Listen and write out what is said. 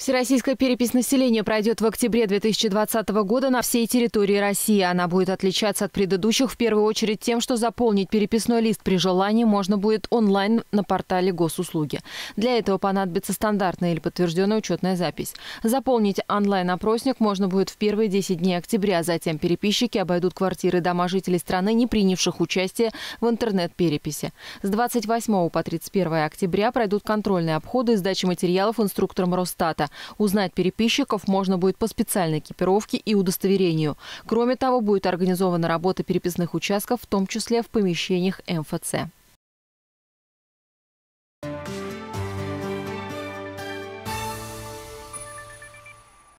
Всероссийская перепись населения пройдет в октябре 2020 года на всей территории России. Она будет отличаться от предыдущих в первую очередь тем, что заполнить переписной лист при желании можно будет онлайн на портале госуслуги. Для этого понадобится стандартная или подтвержденная учетная запись. Заполнить онлайн-опросник можно будет в первые 10 дней октября. Затем переписчики обойдут квартиры дома жителей страны, не принявших участие в интернет-переписи. С 28 по 31 октября пройдут контрольные обходы и сдача материалов инструкторам Росстата. Узнать переписчиков можно будет по специальной экипировке и удостоверению. Кроме того, будет организована работа переписных участков, в том числе в помещениях МФЦ.